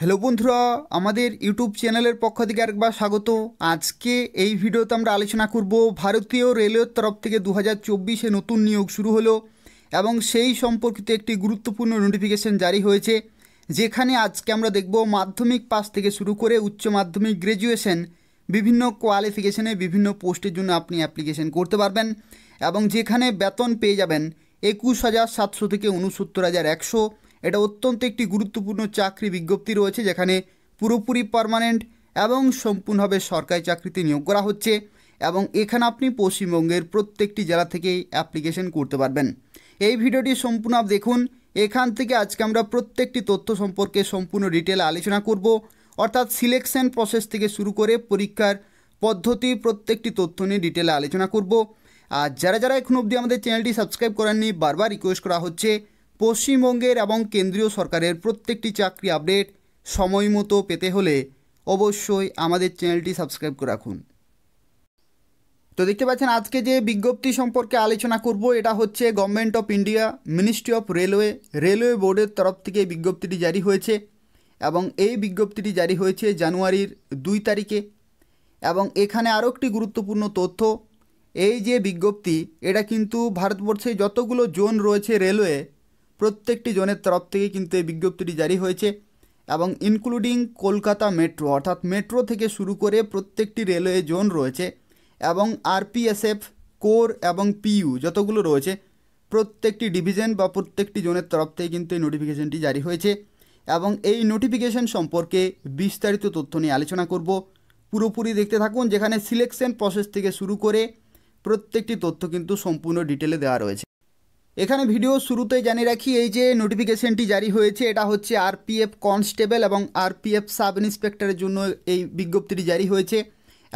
hello বন্ধুরা আমাদের YouTube চ্যানেলের পক্ষ থেকে আরেকবার স্বাগত আজকে এই ভিডিওতে আমরা আলোচনা করব ভারতীয় রেলওয়ের তরফ থেকে দু হাজার নতুন নিয়োগ শুরু হলো এবং সেই সম্পর্কিত একটি গুরুত্বপূর্ণ নোটিফিকেশন জারি হয়েছে যেখানে আজকে আমরা দেখব মাধ্যমিক পাস থেকে শুরু করে উচ্চ মাধ্যমিক গ্র্যাজুয়েশন বিভিন্ন কোয়ালিফিকেশনে বিভিন্ন পোস্টের জন্য আপনি অ্যাপ্লিকেশন করতে পারবেন এবং যেখানে বেতন পেয়ে যাবেন একুশ হাজার সাতশো থেকে উনসত্তর হাজার একশো এটা অত্যন্ত একটি গুরুত্বপূর্ণ চাকরি বিজ্ঞপ্তি রয়েছে যেখানে পুরোপুরি পারমানেন্ট এবং সম্পূর্ণভাবে সরকারি চাকরিতে নিয়োগ করা হচ্ছে এবং এখানে আপনি পশ্চিমবঙ্গের প্রত্যেকটি জেলা থেকেই অ্যাপ্লিকেশন করতে পারবেন এই ভিডিওটি সম্পূর্ণ দেখুন এখান থেকে আজকে আমরা প্রত্যেকটি তথ্য সম্পর্কে সম্পূর্ণ ডিটেল আলোচনা করব অর্থাৎ সিলেকশন প্রসেস থেকে শুরু করে পরীক্ষার পদ্ধতি প্রত্যেকটি তথ্য নিয়ে ডিটেলে আলোচনা করব আর যারা যারা এখন অবধি আমাদের চ্যানেলটি সাবস্ক্রাইব করেননি বারবার রিকোয়েস্ট করা হচ্ছে পশ্চিমবঙ্গের এবং কেন্দ্রীয় সরকারের প্রত্যেকটি চাকরি আপডেট সময় মতো পেতে হলে অবশ্যই আমাদের চ্যানেলটি সাবস্ক্রাইব করে রাখুন তো দেখতে পাচ্ছেন আজকে যে বিজ্ঞপ্তি সম্পর্কে আলোচনা করব এটা হচ্ছে government of India ministry of railway railway বোর্ডের তরফ থেকে বিজ্ঞপ্তিটি জারি হয়েছে এবং এই বিজ্ঞপ্তিটি জারি হয়েছে জানুয়ারির দুই তারিখে এবং এখানে আরও একটি গুরুত্বপূর্ণ তথ্য এই যে বিজ্ঞপ্তি এটা কিন্তু ভারতবর্ষে যতগুলো জোন রয়েছে রেলওয়ে প্রত্যেকটি জোনের তরফ থেকে কিন্তু এই বিজ্ঞপ্তিটি জারি হয়েছে এবং ইনক্লুডিং কলকাতা মেট্রো অর্থাৎ মেট্রো থেকে শুরু করে প্রত্যেকটি রেলওয়ে জোন রয়েছে এবং আরপিএসএফ কোর এবং পিইউ যতগুলো রয়েছে প্রত্যেকটি ডিভিশন বা প্রত্যেকটি জোনের তরফ থেকে কিন্তু এই নোটিফিকেশনটি জারি হয়েছে এবং এই নোটিফিকেশন সম্পর্কে বিস্তারিত তথ্য নিয়ে আলোচনা করব পুরোপুরি দেখতে থাকুন যেখানে সিলেকশন প্রসেস থেকে শুরু করে প্রত্যেকটি তথ্য কিন্তু সম্পূর্ণ ডিটেলে দেওয়া রয়েছে এখানে ভিডিও শুরুতে জানিয়ে রাখি এই যে নোটিফিকেশনটি জারি হয়েছে এটা হচ্ছে আরপিএফ কনস্টেবল এবং আরপিএফ সাব ইন্সপেক্টরের জন্য এই বিজ্ঞপ্তিটি জারি হয়েছে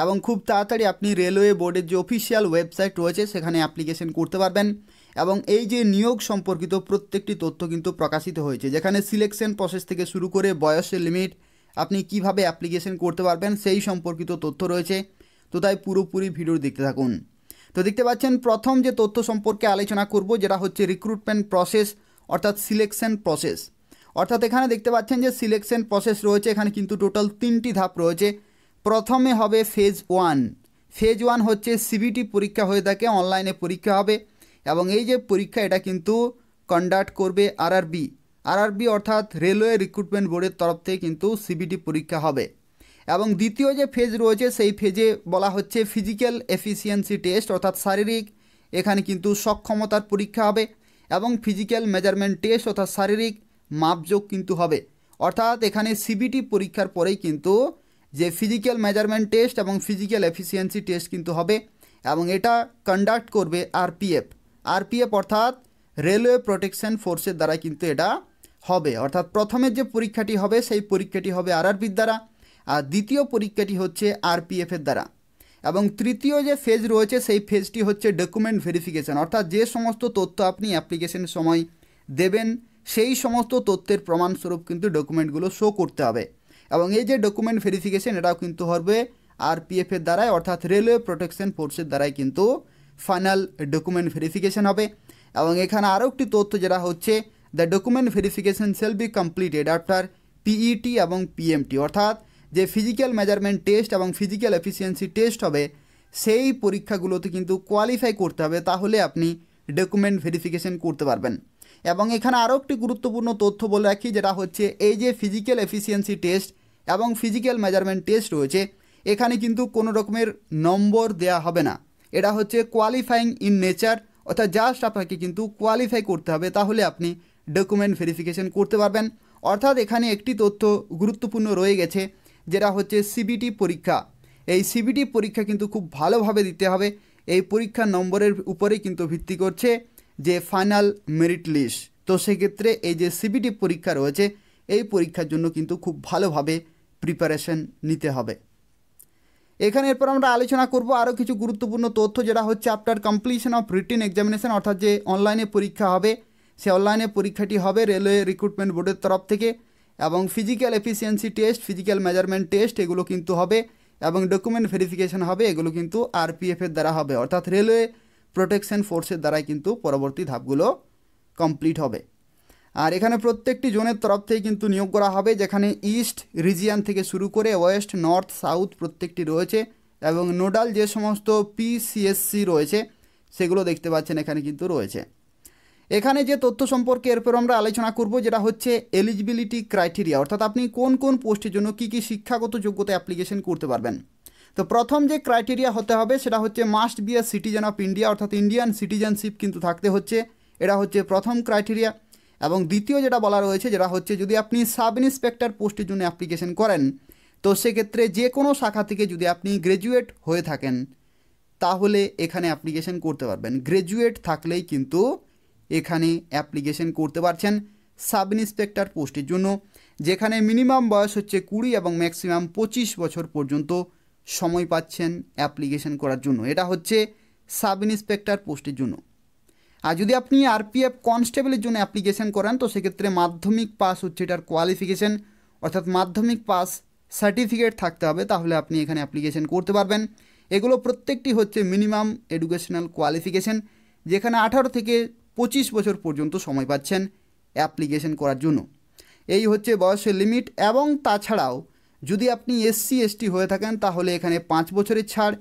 এবং খুব তাড়াতাড়ি আপনি রেলওয়ে বোর্ডের যে অফিসিয়াল ওয়েবসাইট রয়েছে সেখানে অ্যাপ্লিকেশন করতে পারবেন এবং এই যে নিয়োগ সম্পর্কিত প্রত্যেকটি তথ্য কিন্তু প্রকাশিত হয়েছে যেখানে সিলেকশন প্রসেস থেকে শুরু করে বয়সের লিমিট আপনি কিভাবে অ্যাপ্লিকেশন করতে পারবেন সেই সম্পর্কিত তথ্য রয়েছে তো তাই পুরোপুরি ভিডিও দেখতে থাকুন তো দেখতে পাচ্ছেন প্রথম যে তথ্য সম্পর্কে আলোচনা করব যেটা হচ্ছে রিক্রুটমেন্ট প্রসেস অর্থাৎ সিলেকশন প্রসেস অর্থাৎ এখানে দেখতে পাচ্ছেন যে সিলেকশন প্রসেস রয়েছে এখানে কিন্তু টোটাল তিনটি ধাপ রয়েছে প্রথমে হবে ফেজ ওয়ান ফেজ ওয়ান হচ্ছে সিবিটি পরীক্ষা হয়ে থাকে অনলাইনে পরীক্ষা হবে এবং এই যে পরীক্ষা এটা কিন্তু কন্ডাক্ট করবে আরআরবি আরআরবি অর্থাৎ রেলওয়ে রিক্রুটমেন্ট বোর্ডের তরফ থেকে কিন্তু সিবিটি পরীক্ষা হবে এবং দ্বিতীয় যে ফেজ রয়েছে সেই ফেজে বলা হচ্ছে ফিজিক্যাল এফিসিয়েন্সি টেস্ট অর্থাৎ শারীরিক এখানে কিন্তু সক্ষমতার পরীক্ষা হবে এবং ফিজিক্যাল মেজারমেন্ট টেস্ট অর্থাৎ শারীরিক মাপযোগ কিন্তু হবে অর্থাৎ এখানে সিবিটি পরীক্ষার পরেই কিন্তু যে ফিজিক্যাল মেজারমেন্ট টেস্ট এবং ফিজিক্যাল এফিসিয়েন্সি টেস্ট কিন্তু হবে এবং এটা কন্ডাক্ট করবে আরপিএফ আরপিএফ অর্থাৎ রেলওয়ে প্রোটেকশন ফোর্সের দ্বারা কিন্তু এটা হবে অর্থাৎ প্রথমের যে পরীক্ষাটি হবে সেই পরীক্ষাটি হবে আরআরবির দ্বারা আর দ্বিতীয় পরীক্ষাটি হচ্ছে আরপিএফের দ্বারা এবং তৃতীয় যে ফেজ রয়েছে সেই ফেজটি হচ্ছে ডকুমেন্ট ভেরিফিকেশান অর্থাৎ যে সমস্ত তথ্য আপনি অ্যাপ্লিকেশনের সময় দেবেন সেই সমস্ত তথ্যের প্রমাণস্বরূপ কিন্তু ডকুমেন্টগুলো শো করতে হবে এবং এই যে ডকুমেন্ট ভেরিফিকেশান এটাও কিন্তু হবে আরপিএফের দ্বারাই অর্থাৎ রেলওয়ে প্রোটেকশন ফোর্সের দ্বারাই কিন্তু ফাইনাল ডকুমেন্ট ভেরিফিকেশান হবে এবং এখানে আরও একটি তথ্য যেটা হচ্ছে the document verification shall be completed after PET এবং পিএমটি অর্থাৎ যে ফিজিক্যাল মেজারমেন্ট টেস্ট এবং ফিজিক্যাল এফিসিয়েন্সি টেস্ট হবে সেই পরীক্ষাগুলোতে কিন্তু কোয়ালিফাই করতে হবে তাহলে আপনি ডকুমেন্ট ভেরিফিকেশন করতে পারবেন এবং এখানে আরও একটি গুরুত্বপূর্ণ তথ্য বলে রাখি যেটা হচ্ছে এই যে ফিজিক্যাল এফিসিয়েন্সি টেস্ট এবং ফিজিক্যাল মেজারমেন্ট টেস্ট রয়েছে এখানে কিন্তু কোনো রকমের নম্বর দেয়া হবে না এটা হচ্ছে কোয়ালিফাইং ইন নেচার অর্থাৎ জাস্ট আপনাকে কিন্তু কোয়ালিফাই করতে হবে তাহলে আপনি ডকুমেন্ট ভেরিফিকেশন করতে পারবেন অর্থাৎ এখানে একটি তথ্য গুরুত্বপূর্ণ রয়ে গেছে যেটা হচ্ছে সিবিটি পরীক্ষা এই সিবিটি পরীক্ষা কিন্তু খুব ভালোভাবে দিতে হবে এই পরীক্ষার নম্বরের উপরে কিন্তু ভিত্তি করছে যে ফাইনাল মেরিট লিস্ট তো সেক্ষেত্রে এই যে সিবিটি পরীক্ষা রয়েছে এই পরীক্ষার জন্য কিন্তু খুব ভালোভাবে প্রিপারেশন নিতে হবে এখানে এরপর আমরা আলোচনা করব আরও কিছু গুরুত্বপূর্ণ তথ্য যেটা হচ্ছে after completion of written examination অর্থাৎ যে অনলাইনে পরীক্ষা হবে সে অনলাইনে পরীক্ষাটি হবে রেলওয়ে রিক্রুটমেন্ট বোর্ডের তরফ থেকে এবং physical efficiency test physical measurement test এগুলো কিন্তু হবে এবং ডকুমেন্ট ভেরিফিকেশন হবে এগুলো কিন্তু আরপিএফের দ্বারা হবে অর্থাৎ রেলওয়ে প্রোটেকশন ফোর্সের দ্বারাই কিন্তু পরবর্তী ধাপগুলো কমপ্লিট হবে আর এখানে প্রত্যেকটি জোনের তরফ থেকে কিন্তু নিয়োগ করা হবে যেখানে ইস্ট রিজিয়ান থেকে শুরু করে ওয়েস্ট নর্থ সাউথ প্রত্যেকটি রয়েছে এবং নোডাল যে সমস্ত পিসিএসসি রয়েছে সেগুলো দেখতে পাচ্ছেন এখানে কিন্তু রয়েছে এখানে যে তথ্য সম্পর্কে এরপর আমরা আলোচনা করব যেটা হচ্ছে এলিজিবিলিটি ক্রাইটেরিয়া অর্থাৎ আপনি কোন কোন পোস্টের জন্য কি কি শিক্ষাগত যোগ্যতা অ্যাপ্লিকেশন করতে পারবেন তো প্রথম যে ক্রাইটেরিয়া হতে হবে সেটা হচ্ছে must be a citizen of India অর্থাৎ ইন্ডিয়ান সিটিজেনশিপ কিন্তু থাকতে হচ্ছে এটা হচ্ছে প্রথম ক্রাইটেরিয়া এবং দ্বিতীয় যেটা বলা রয়েছে যেটা হচ্ছে যদি আপনি সাব ইন্সপেক্টর পোস্টের জন্য অ্যাপ্লিকেশন করেন তো সেক্ষেত্রে যে কোনো শাখা থেকে যদি আপনি গ্র্যাজুয়েট হয়ে থাকেন তাহলে এখানে অ্যাপ্লিকেশন করতে পারবেন গ্র্যাজুয়েট থাকলেই কিন্তু এখানে অ্যাপ্লিকেশন করতে পারছেন সাব ইন্সপেক্টর পোস্টের জন্য যেখানে মিনিমাম বয়স হচ্ছে কুড়ি এবং ম্যাক্সিমাম পঁচিশ বছর পর্যন্ত সময় পাচ্ছেন অ্যাপ্লিকেশন করার জন্য এটা হচ্ছে সাব ইন্সপেক্টর পোস্টের জন্য আর যদি আপনি আরপিএফ কনস্টেবলের জন্য অ্যাপ্লিকেশন করেন তো সেক্ষেত্রে মাধ্যমিক পাস হচ্ছে এটার কোয়ালিফিকেশন অর্থাৎ মাধ্যমিক পাস সার্টিফিকেট থাকতে হবে তাহলে আপনি এখানে অ্যাপ্লিকেশন করতে পারবেন এগুলো প্রত্যেকটি হচ্ছে মিনিমাম এডুকেশনাল কোয়ালিফিকেশন যেখানে আঠারো থেকে পঁচিশ বছর পর্যন্ত সময় পাচ্ছেন অ্যাপ্লিকেশন করার জন্য এই হচ্ছে বয়সের লিমিট এবং তাছাড়াও যদি আপনি এসসি এসটি হয়ে থাকেন তাহলে এখানে পাঁচ বছরের ছাড়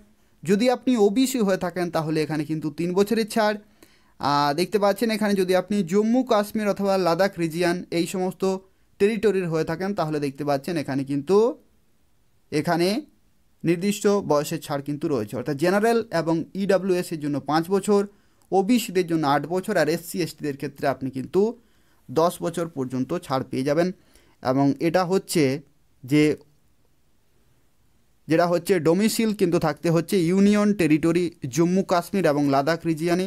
যদি আপনি ওবিসি হয়ে থাকেন তাহলে এখানে কিন্তু তিন বছরের ছাড় দেখতে পাচ্ছেন এখানে যদি আপনি জম্মু কাশ্মীর অথবা লাদাখ রিজিয়ান এই সমস্ত টেরিটরির হয়ে থাকেন তাহলে দেখতে পাচ্ছেন এখানে কিন্তু এখানে নির্দিষ্ট বয়সের ছাড় কিন্তু রয়েছে অর্থাৎ জেনারেল এবং ইডাব্লিউএসের জন্য পাঁচ বছর ওবিসিদের জন্য আট বছর আর এসসি এসটিদের ক্ষেত্রে আপনি কিন্তু দশ বছর পর্যন্ত ছাড় পেয়ে যাবেন এবং এটা হচ্ছে যে যেটা হচ্ছে ডোমিসিল কিন্তু থাকতে হচ্ছে ইউনিয়ন টেরিটরি জম্মু কাশ্মীর এবং লাদাখ রিজিয়ানে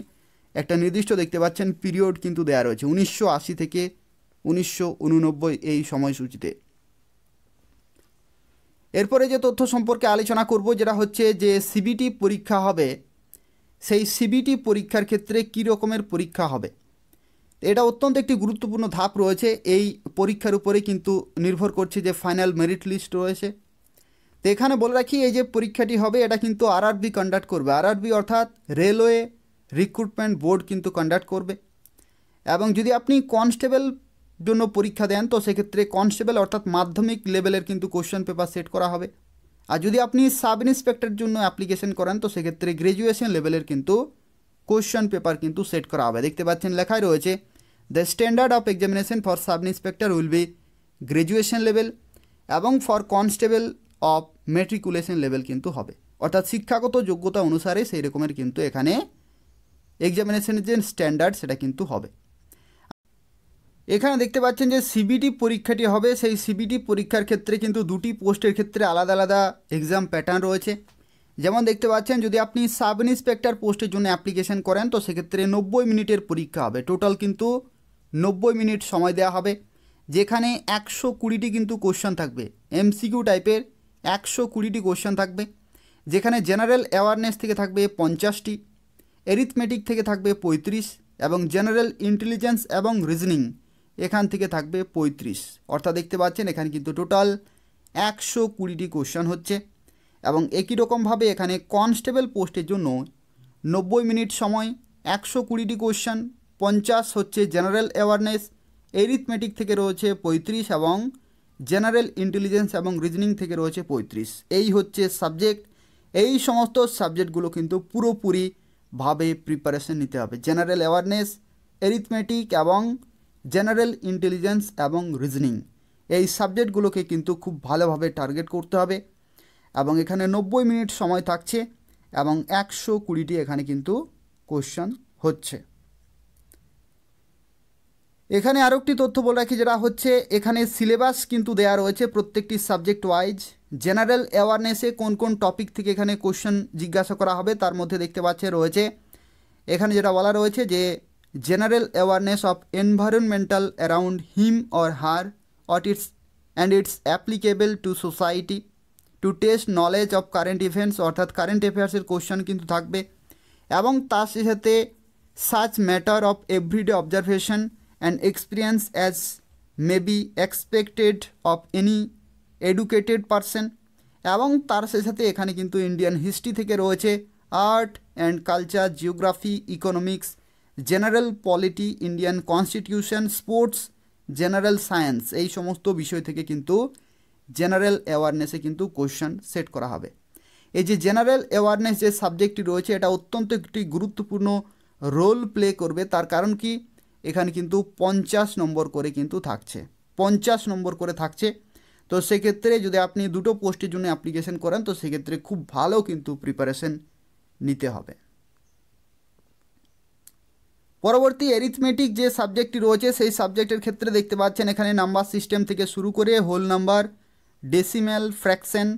একটা নির্দিষ্ট দেখতে পাচ্ছেন পিরিয়ড কিন্তু দেয়া রয়েছে উনিশশো আশি থেকে উনিশশো এই সময়সূচিতে এরপরে যে তথ্য সম্পর্কে আলোচনা করব যেটা হচ্ছে যে সিবিটি পরীক্ষা হবে সেই সিবিটি পরীক্ষার ক্ষেত্রে কী রকমের পরীক্ষা হবে এটা অত্যন্ত একটি গুরুত্বপূর্ণ ধাপ রয়েছে এই পরীক্ষার উপরে কিন্তু নির্ভর করছে যে ফাইনাল মেরিট লিস্ট রয়েছে তো এখানে বলে রাখি এই যে পরীক্ষাটি হবে এটা কিন্তু আরআরবি কন্ডাক্ট করবে আরআরবি অর্থাৎ রেলওয়ে রিক্রুটমেন্ট বোর্ড কিন্তু কন্ডাক্ট করবে এবং যদি আপনি কনস্টেবল জন্য পরীক্ষা দেন তো সেক্ষেত্রে কনস্টেবল অর্থাৎ মাধ্যমিক লেভেলের কিন্তু কোশ্চেন পেপার সেট করা হবে আর যদি আপনি সাব ইন্সপেক্টরের জন্য অ্যাপ্লিকেশন করেন তো সেক্ষেত্রে গ্র্যাজুয়েশন লেভেলের কিন্তু কোশ্চেন পেপার কিন্তু সেট করা হবে দেখতে পাচ্ছেন লেখাই রয়েছে the standard of examination for sub inspector will be graduation level এবং for constable of matriculation level কিন্তু হবে অর্থাৎ শিক্ষাগত যোগ্যতা অনুসারে সেই রকমের কিন্তু এখানে এক্সামিনেশনের যে স্ট্যান্ডার্ড সেটা কিন্তু হবে এখানে দেখতে পাচ্ছেন যে সিবিটি পরীক্ষাটি হবে সেই সিবিটি পরীক্ষার ক্ষেত্রে কিন্তু দুটি পোস্টের ক্ষেত্রে আলাদা আলাদা এক্সাম প্যাটার্ন রয়েছে যেমন দেখতে পাচ্ছেন যদি আপনি সাব ইন্সপেক্টর পোস্টের জন্য অ্যাপ্লিকেশন করেন তো সেক্ষেত্রে নব্বই মিনিটের পরীক্ষা হবে টোটাল কিন্তু নব্বই মিনিট সময় দেওয়া হবে যেখানে একশো কুড়িটি কিন্তু কোশ্চেন থাকবে এমসিকিউ টাইপের একশো কুড়িটি কোশ্চেন থাকবে যেখানে জেনারেল অ্যাওয়ারনেস থেকে থাকবে পঞ্চাশটি এরিথমেটিক থেকে থাকবে পঁয়ত্রিশ এবং জেনারেল ইন্টেলিজেন্স এবং রিজনিং এখান থেকে থাকবে পঁয়ত্রিশ অর্থাৎ দেখতে পাচ্ছেন এখানে কিন্তু টোটাল একশো কুড়িটি কোশ্চেন হচ্ছে এবং একই রকমভাবে এখানে কনস্টেবল পোস্টের জন্য নব্বই মিনিট সময় একশো কুড়িটি কোশ্চান পঞ্চাশ হচ্ছে জেনারেল অ্যাওয়ারনেস এরিথমেটিক থেকে রয়েছে পঁয়ত্রিশ এবং জেনারেল ইন্টেলিজেন্স এবং রিজনিং থেকে রয়েছে পঁয়ত্রিশ এই হচ্ছে সাবজেক্ট এই সমস্ত সাবজেক্টগুলো কিন্তু পুরোপুরিভাবে প্রিপারেশন নিতে হবে জেনারেল অ্যাওয়ারনেস এরিথমেটিক এবং জেনারেল ইন্টেলিজেন্স এবং রিজনিং এই সাবজেক্টগুলোকে কিন্তু খুব ভালোভাবে টার্গেট করতে হবে এবং এখানে নব্বই মিনিট সময় থাকছে এবং একশো কুড়িটি এখানে কিন্তু কোশ্চেন হচ্ছে এখানে আরও একটি তথ্য বলে রাখি যেটা হচ্ছে এখানে সিলেবাস কিন্তু দেয়া রয়েছে প্রত্যেকটি সাবজেক্ট ওয়াইজ জেনারেল অ্যাওয়ারনেসে কোন কোন টপিক থেকে এখানে কোশ্চেন জিজ্ঞাসা করা হবে তার মধ্যে দেখতে পাচ্ছে রয়েছে এখানে যেটা বলা রয়েছে যে general awareness of environmental around him or her ought its and its applicable to society to test knowledge of current events অর্থাৎ কারেন্ট অ্যাফেয়ার্সের কোশ্চেন কিন্তু থাকবে এবং তার সাথে such matter of everyday observation and experience as may be expected of any educated person এবং তার সাথে এখানে কিন্তু ইন্ডিয়ান হিস্ট্রি থেকে রয়েছে art and culture geography economics general polity Indian constitution sports general science এই সমস্ত বিষয় থেকে কিন্তু জেনারেল অ্যাওয়ারনেসে কিন্তু কোশ্চেন সেট করা হবে এই যে জেনারেল অ্যাওয়ারনেস যে সাবজেক্টটি রয়েছে এটা অত্যন্ত একটি গুরুত্বপূর্ণ রোল প্লে করবে তার কারণ কি এখানে কিন্তু পঞ্চাশ নম্বর করে কিন্তু থাকছে পঞ্চাশ নম্বর করে থাকছে তো সেক্ষেত্রে যদি আপনি দুটো পোস্টের জন্য অ্যাপ্লিকেশন করেন তো সেক্ষেত্রে খুব ভালো কিন্তু প্রিপারেশন নিতে হবে পরবর্তী অ্যারিথমেটিক যে সাবজেক্টটি রয়েছে সেই সাবজেক্টের ক্ষেত্রে দেখতে পাচ্ছেন এখানে নাম্বার সিস্টেম থেকে শুরু করে হোল নাম্বার ডেসিম্যাল ফ্র্যাকশন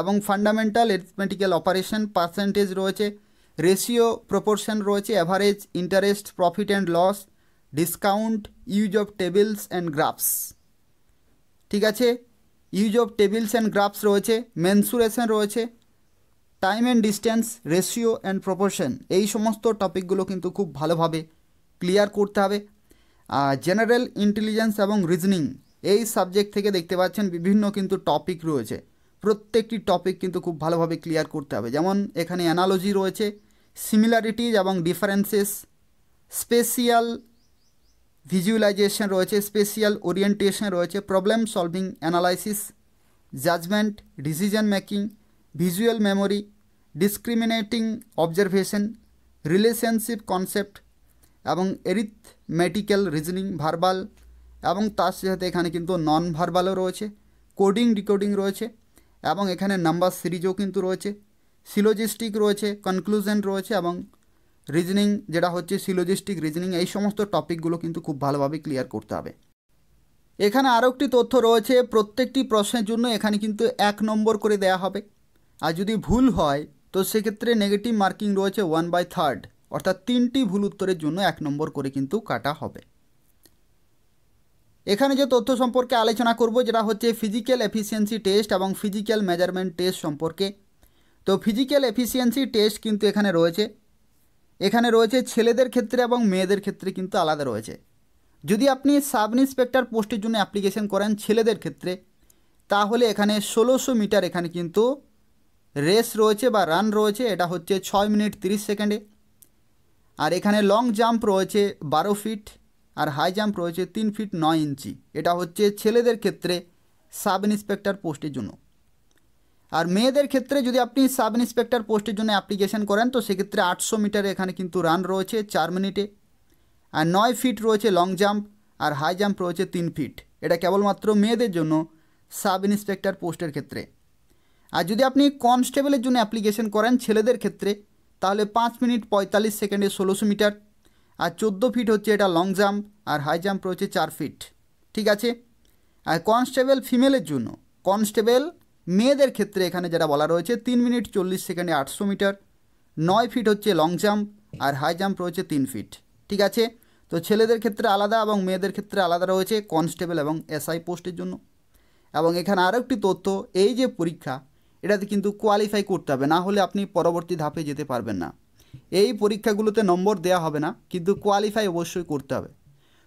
এবং ফান্ডামেন্টাল অ্যারিথমেটিক্যাল অপারেশন পার্সেন্টেজ রয়েছে রেশিও প্রপোর্শন রয়েছে average interest profit and loss discount use of tables and graphs ঠিক আছে use of tables and graphs রয়েছে মেনসুরেশন রয়েছে time and distance ratio and proportion এই সমস্ত টপিকগুলো কিন্তু খুব ভালোভাবে ক্লিয়ার করতে হবে জেনারেল ইন্টেলিজেন্স এবং রিজনিং এই সাবজেক্ট থেকে দেখতে পাচ্ছেন বিভিন্ন কিন্তু টপিক রয়েছে প্রত্যেকটি টপিক কিন্তু খুব ভালোভাবে ক্লিয়ার করতে হবে যেমন এখানে অ্যানালজি রয়েছে সিমিলারিটিজ এবং ডিফারেন্সেস স্পেশিয়াল ভিজুয়ালাইজেশন রয়েছে স্পেশিয়াল ওরিয়েন্টেশন রয়েছে problem solving analysis judgment decision making visual memory discriminating observation relationship concept এবং এরিথমেটিক্যাল রিজনিং ভার্বাল এবং তার সাথে এখানে কিন্তু নন ভার্বালও রয়েছে কোডিং ডিকোডিং রয়েছে এবং এখানে নাম্বার সিরিজও কিন্তু রয়েছে সিলোজিস্টিক রয়েছে কনক্লুশন রয়েছে এবং রিজনিং যেটা হচ্ছে সিলোজিস্টিক রিজনিং এই সমস্ত টপিকগুলো কিন্তু খুব ভালোভাবে ক্লিয়ার করতে হবে এখানে আরও একটি তথ্য রয়েছে প্রত্যেকটি প্রশ্নের জন্য এখানে কিন্তু এক নম্বর করে দেয়া হবে আর যদি ভুল হয় তো সেক্ষেত্রে নেগেটিভ মার্কিং রয়েছে ওয়ান বাই থার্ড অর্থাৎ তিনটি ভুল উত্তরের জন্য এক নম্বর করে কিন্তু কাটা হবে এখানে যে তথ্য সম্পর্কে আলোচনা করব যেটা হচ্ছে ফিজিক্যাল এফিসিয়েন্সি টেস্ট এবং ফিজিক্যাল মেজারমেন্ট টেস্ট সম্পর্কে তো ফিজিক্যাল এফিসিয়েন্সি টেস্ট কিন্তু এখানে রয়েছে এখানে রয়েছে ছেলেদের ক্ষেত্রে এবং মেয়েদের ক্ষেত্রে কিন্তু আলাদা রয়েছে যদি আপনি সাব ইন্সপেক্টর পোস্টের জন্য অ্যাপ্লিকেশন করেন ছেলেদের ক্ষেত্রে তাহলে এখানে ষোলোশো মিটার এখানে কিন্তু রেস রয়েছে বা রান রয়েছে এটা হচ্ছে ছয় মিনিট তিরিশ সেকেন্ডে আর এখানে লং জাম্প রয়েছে বারো ফিট আর হাই জাম্প রয়েছে তিন ফিট নয় ইঞ্চি এটা হচ্ছে ছেলেদের ক্ষেত্রে সাব ইন্সপেক্টর পোস্টের জন্য আর মেয়েদের ক্ষেত্রে যদি আপনি সাব ইন্সপেক্টর পোস্টের জন্য অ্যাপ্লিকেশান করেন তো সেক্ষেত্রে আটশো মিটার এখানে কিন্তু রান রয়েছে চার মিনিটে আর নয় ফিট রয়েছে লং জাম্প আর হাই জাম্প রয়েছে তিন ফিট এটা কেবলমাত্র মেয়েদের জন্য সাব ইন্সপেক্টর পোস্টের ক্ষেত্রে আর যদি আপনি কনস্টেবলের জন্য অ্যাপ্লিকেশন করেন ছেলেদের ক্ষেত্রে তাহলে পাঁচ মিনিট পঁয়তাল্লিশ সেকেন্ডে ষোলোশো মিটার আর চোদ্দো ফিট হচ্ছে এটা লং জাম্প আর হাই জাম্প রয়েছে চার ফিট ঠিক আছে আর কনস্টেবল ফিমেলের জন্য কনস্টেবল মেয়েদের ক্ষেত্রে এখানে যেটা বলা রয়েছে তিন মিনিট চল্লিশ সেকেন্ডে আটশো মিটার নয় ফিট হচ্ছে লং জাম্প আর হাই জাম্প রয়েছে তিন ফিট ঠিক আছে তো ছেলেদের ক্ষেত্রে আলাদা এবং মেয়েদের ক্ষেত্রে আলাদা রয়েছে কনস্টেবল এবং এসআই পোস্টের জন্য এবং এখানে আরও একটি তথ্য এই যে পরীক্ষা এটাতে কিন্তু কোয়ালিফাই করতে হবে না হলে আপনি পরবর্তী ধাপে যেতে পারবেন না এই পরীক্ষাগুলোতে নম্বর দেয়া হবে না কিন্তু কোয়ালিফাই অবশ্যই করতে হবে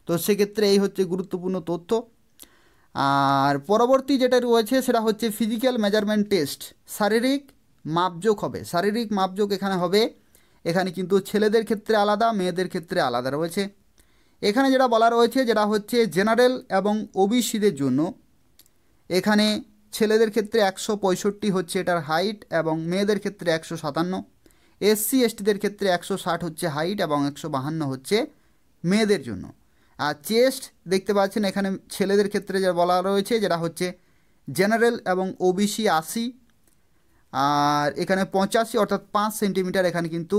তো সেক্ষেত্রে এই হচ্ছে গুরুত্বপূর্ণ তথ্য আর পরবর্তী যেটা রয়েছে সেটা হচ্ছে ফিজিক্যাল মেজারমেন্ট টেস্ট শারীরিক মাপযোগ হবে শারীরিক মাপযোগ এখানে হবে এখানে কিন্তু ছেলেদের ক্ষেত্রে আলাদা মেয়েদের ক্ষেত্রে আলাদা রয়েছে এখানে যেটা বলা রয়েছে যেটা হচ্ছে জেনারেল এবং ওবিসিদের জন্য এখানে ছেলেদের ক্ষেত্রে একশো পঁয়ষট্টি হচ্ছে এটার হাইট এবং মেয়েদের ক্ষেত্রে একশো সাতান্ন এসসি এসটিদের ক্ষেত্রে একশো ষাট হচ্ছে হাইট এবং একশো বাহান্ন হচ্ছে মেয়েদের জন্য আর চেস্ট দেখতে পাচ্ছেন এখানে ছেলেদের ক্ষেত্রে যা বলা রয়েছে যেটা হচ্ছে জেনারেল এবং ওবিসি আশি আর এখানে পঁচাশি অর্থাৎ পাঁচ সেন্টিমিটার এখানে কিন্তু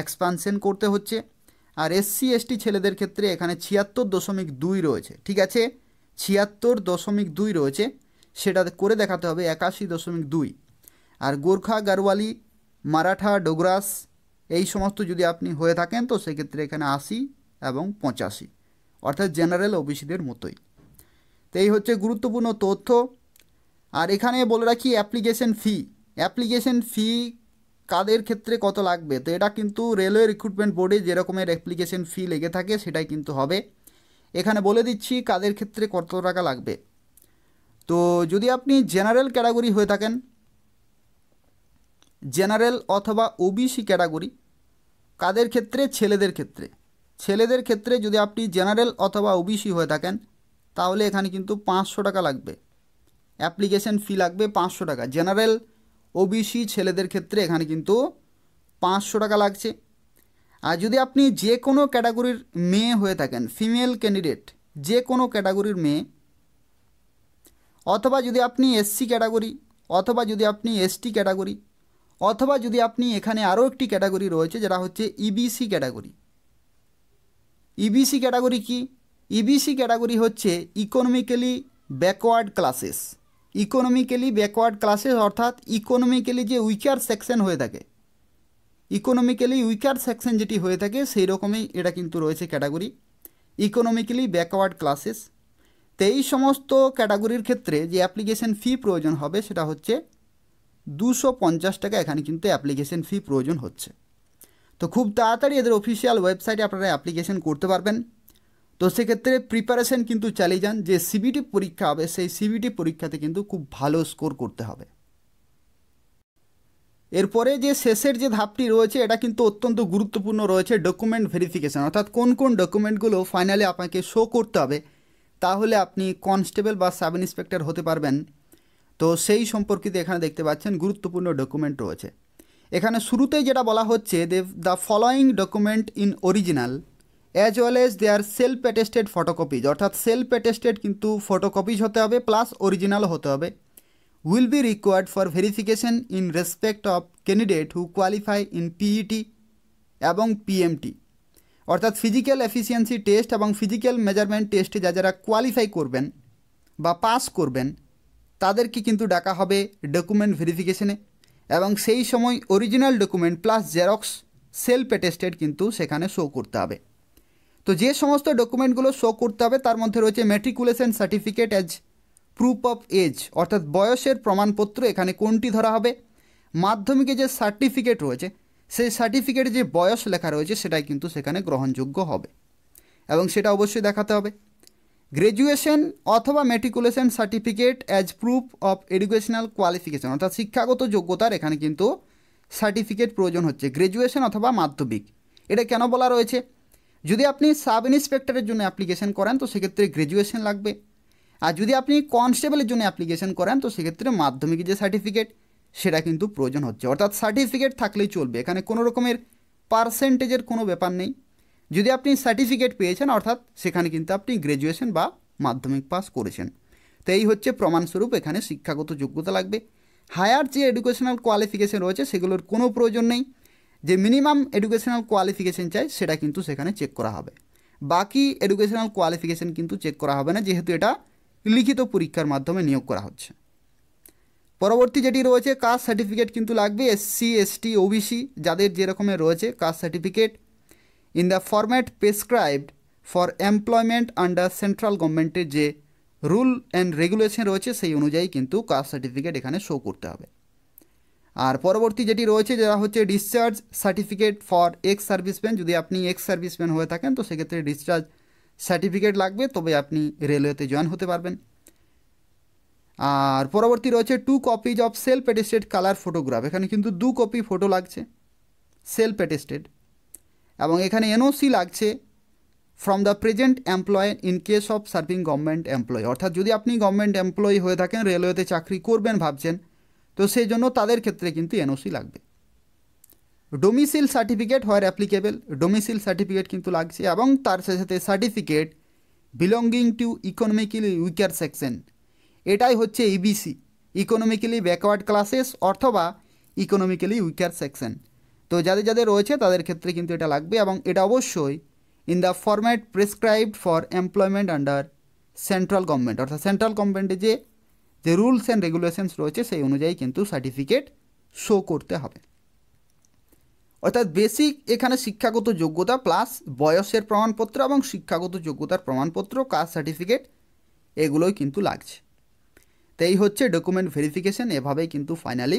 এক্সপানশন করতে হচ্ছে আর এসসি এসটি ছেলেদের ক্ষেত্রে এখানে ছিয়াত্তর দশমিক দুই রয়েছে ঠিক আছে ছিয়াত্তর দশমিক দুই রয়েছে সেটা করে দেখাতে হবে একাশি দশমিক দুই আর গোর্খা গারওয়ালি মারাঠা ডোগরাস এই সমস্ত যদি আপনি হয়ে থাকেন তো সেক্ষেত্রে এখানে আশি এবং পঁচাশি অর্থাৎ জেনারেল ওবিসিদের মতোই তো এই হচ্ছে গুরুত্বপূর্ণ তথ্য আর এখানে বলে রাখি অ্যাপ্লিকেশন ফি অ্যাপ্লিকেশন ফি কাদের ক্ষেত্রে কত লাগবে তো এটা কিন্তু রেলওয়ে রিক্রুটমেন্ট বোর্ডে যেরকমের অ্যাপ্লিকেশন ফি লেগে থাকে সেটাই কিন্তু হবে এখানে বলে দিচ্ছি কাদের ক্ষেত্রে কত টাকা লাগবে তো যদি আপনি জেনারেল ক্যাটাগরি হয়ে থাকেন জেনারেল অথবা ওবিসি ক্যাটাগরি কাদের ক্ষেত্রে ছেলেদের ক্ষেত্রে ছেলেদের ক্ষেত্রে যদি আপনি জেনারেল অথবা ওবিসি হয়ে থাকেন তাহলে এখানে কিন্তু পাঁচশো টাকা লাগবে অ্যাপ্লিকেশন ফি লাগবে পাঁচশো টাকা জেনারেল ওবিসি ছেলেদের ক্ষেত্রে এখানে কিন্তু পাঁচশো টাকা লাগছে আর যদি আপনি যে কোনো ক্যাটাগরির মেয়ে হয়ে থাকেন ফিমেল ক্যান্ডিডেট যে কোনো ক্যাটাগরির মেয়ে অথবা যদি আপনি এসসি ক্যাটাগরি অথবা যদি আপনি এসটি ক্যাটাগরি অথবা যদি আপনি এখানে আরও একটি ক্যাটাগরি রয়েছে যেটা হচ্ছে ইবিসি ক্যাটাগরি ইবিসি ক্যাটাগরি কি ইবিসি e ক্যাটাগরি হচ্ছে economically backward classes economically backward classes অর্থাৎ ইকোনমিক্যালি যে উইকার সেকশন হয়ে থাকে ইকোনমিক্যালি উইকার সেকশন যেটি হয়ে থাকে সেই রকমই এটা কিন্তু রয়েছে ক্যাটাগরি ইকোনমিক্যালি ব্যাকওয়ার্ড ক্লাসেস এই সমস্ত ক্যাটাগরির ক্ষেত্রে যে অ্যাপ্লিকেশন ফি প্রয়োজন হবে সেটা হচ্ছে দুশো পঞ্চাশ টাকা এখানে কিন্তু অ্যাপ্লিকেশন ফি প্রয়োজন হচ্ছে তো খুব তাড়াতাড়ি এদের অফিসিয়াল ওয়েবসাইটে আপনারা অ্যাপ্লিকেশন করতে পারবেন তো সেক্ষেত্রে প্রিপারেশন কিন্তু চালিয়ে যান যে সিবিটি পরীক্ষা হবে সেই সিবিটি পরীক্ষাতে কিন্তু খুব ভালো স্কোর করতে হবে এরপরে যে শেষের যে ধাপটি রয়েছে এটা কিন্তু অত্যন্ত গুরুত্বপূর্ণ রয়েছে ডকুমেন্ট ভেরিফিকেশান অর্থাৎ কোন কোন ডকুমেন্টগুলো ফাইনালি আপনাকে শো করতে হবে তাহলে আপনি কনস্টেবল বা সাব ইন্সপেক্টর হতে পারবেন তো সেই সম্পর্কিত এখানে দেখতে পাচ্ছেন গুরুত্বপূর্ণ ডকুমেন্ট রয়েছে এখানে শুরুতেই যেটা বলা হচ্ছে they the following document in original as well as they are self attested photocopies অর্থাৎ সেলফ অ্যাটেস্টেড কিন্তু ফটোকপিজ হতে হবে প্লাস অরিজিনাল হতে হবে will be required for verification in respect of candidate who qualify in PET এবং PMT অর্থাৎ physical efficiency test এবং physical measurement টেস্টে যা যারা কোয়ালিফাই করবেন বা পাস করবেন তাদেরকে কিন্তু ডাকা হবে ডকুমেন্ট ভেরিফিকেশনে এবং সেই সময় original document plus xerox self attested কিন্তু সেখানে শো করতে হবে তো যে সমস্ত ডকুমেন্টগুলো শো করতে হবে তার মধ্যে রয়েছে matriculation certificate as proof of age অর্থাৎ বয়সের প্রমাণপত্র এখানে কোনটি ধরা হবে মাধ্যমিকে যে সার্টিফিকেট রয়েছে সেই সার্টিফিকেট যে বয়স লেখা রয়েছে সেটাই কিন্তু সেখানে গ্রহণযোগ্য হবে এবং সেটা অবশ্যই দেখাতে হবে গ্র্যাজুয়েশন অথবা matriculation certificate as proof of educational qualification অর্থাৎ শিক্ষাগত যোগ্যতার এখানে কিন্তু সার্টিফিকেট প্রয়োজন হচ্ছে গ্র্যাজুয়েশন অথবা মাধ্যমিক এটা কেন বলা রয়েছে যদি আপনি সাব ইন্সপেক্টরের জন্য অ্যাপ্লিকেশন করেন তো সেক্ষেত্রে গ্র্যাজুয়েশন লাগবে আর যদি আপনি কনস্টেবলের জন্য অ্যাপ্লিকেশন করেন তো সেক্ষেত্রে মাধ্যমিকের যে সার্টিফিকেট সেটা কিন্তু প্রয়োজন হচ্ছে অর্থাৎ সার্টিফিকেট থাকলেই চলবে এখানে কোনো রকমের পার্সেন্টেজের কোনো ব্যাপার নেই যদি আপনি সার্টিফিকেট পেয়েছেন অর্থাৎ সেখানে কিন্তু আপনি গ্র্যাজুয়েশন বা মাধ্যমিক পাস করেছেন তো এই হচ্ছে প্রমাণস্বরূপ এখানে শিক্ষাগত যোগ্যতা লাগবে হায়ার যে এডুকেশনাল কোয়ালিফিকেশান রয়েছে সেগুলোর কোনো প্রয়োজন নেই যে মিনিমাম এডুকেশনাল কোয়ালিফিকেশান চাই সেটা কিন্তু সেখানে চেক করা হবে বাকি এডুকেশনাল কোয়ালিফিকেশান কিন্তু চেক করা হবে না যেহেতু এটা লিখিত পরীক্ষার মাধ্যমে নিয়োগ করা হচ্ছে পরবর্তী যেটি রয়েছে কাস্ট সার্টিফিকেট কিন্তু লাগবে এসসি এসটি ওবিসি যাদের যেরকমের রয়েছে caste certificate in the format prescribed for employment under central গভর্নমেন্টের যে রুল অ্যান্ড রেগুলেশন রয়েছে সেই অনুযায়ী কিন্তু কাস্ট সার্টিফিকেট এখানে শো করতে হবে আর পরবর্তী যেটি রয়েছে যারা হচ্ছে discharge certificate for ex serviceman যদি আপনি এক্স সার্ভিসম্যান হয়ে থাকেন তো সেক্ষেত্রে ডিসচার্জ সার্টিফিকেট লাগবে তবে আপনি রেলওয়েতে জয়েন হতে পারবেন আর পরবর্তী রয়েছে two copies of self attested colour photograph এখানে কিন্তু দু কপি ফটো লাগছে সেলফ অ্যাটেস্টেড এবং এখানে এনওসি লাগছে from the present employee in case of serving government employee অর্থাৎ যদি আপনি গভর্নমেন্ট এমপ্লয়ি হয়ে থাকেন রেলওয়েতে চাকরি করবেন ভাবছেন তো সেই জন্য তাদের ক্ষেত্রে কিন্তু এনওসি লাগবে domicile certificate where applicable domicile certificate কিন্তু লাগছে এবং তার সাথে সাথে certificate belonging to economically weaker section এটাই হচ্ছে ইবিসি ইকোনমিক্যালি ব্যাকওয়ার্ড ক্লাসেস অথবা ইকোনমিক্যালি উইকার সেকশন তো যাদের যাদের রয়েছে তাদের ক্ষেত্রে কিন্তু এটা লাগবে এবং এটা অবশ্যই in the format prescribed for employment under central government অর্থাৎ সেন্ট্রাল গভর্নমেন্টে যে যে রুলস অ্যান্ড রেগুলেশনস রয়েছে সেই অনুযায়ী কিন্তু সার্টিফিকেট শো করতে হবে অর্থাৎ বেসিক এখানে শিক্ষাগত যোগ্যতা প্লাস বয়সের প্রমাণপত্র এবং শিক্ষাগত যোগ্যতার প্রমাণপত্র কাস্ট সার্টিফিকেট এগুলোই কিন্তু লাগছে তো এই হচ্ছে ডকুমেন্ট ভেরিফিকেশন এভাবেই কিন্তু ফাইনালি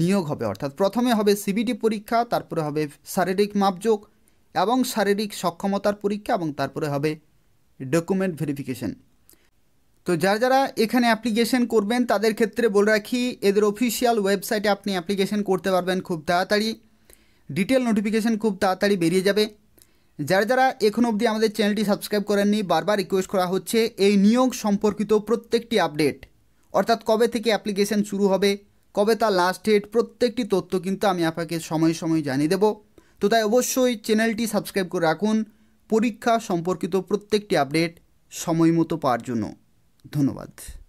নিয়োগ হবে অর্থাৎ প্রথমে হবে সিবিটি পরীক্ষা তারপরে হবে শারীরিক মাপযোগ এবং শারীরিক সক্ষমতার পরীক্ষা এবং তারপরে হবে ডকুমেন্ট ভেরিফিকেশন তো যারা যারা এখানে অ্যাপ্লিকেশন করবেন তাদের ক্ষেত্রে বলে রাখি এদের অফিসিয়াল ওয়েবসাইটে আপনি অ্যাপ্লিকেশন করতে পারবেন খুব তাড়াতাড়ি ডিটেল নোটিফিকেশন খুব তাড়াতাড়ি বেরিয়ে যাবে যারা যারা এখনো অবধি আমাদের চ্যানেলটি সাবস্ক্রাইব করেননি বারবার রিকোয়েস্ট করা হচ্ছে এই নিয়োগ সম্পর্কিত প্রত্যেকটি আপডেট অর্থাৎ কবে থেকে অ্যাপ্লিকেশন শুরু হবে কবে তার লাস্ট ডেট প্রত্যেকটি তথ্য কিন্তু আমি আপনাকে সময় সময় জানিয়ে দেব তো তাই অবশ্যই চ্যানেলটি সাবস্ক্রাইব করে রাখুন পরীক্ষা সম্পর্কিত প্রত্যেকটি আপডেট সময় মতো পাওয়ার জন্য ধন্যবাদ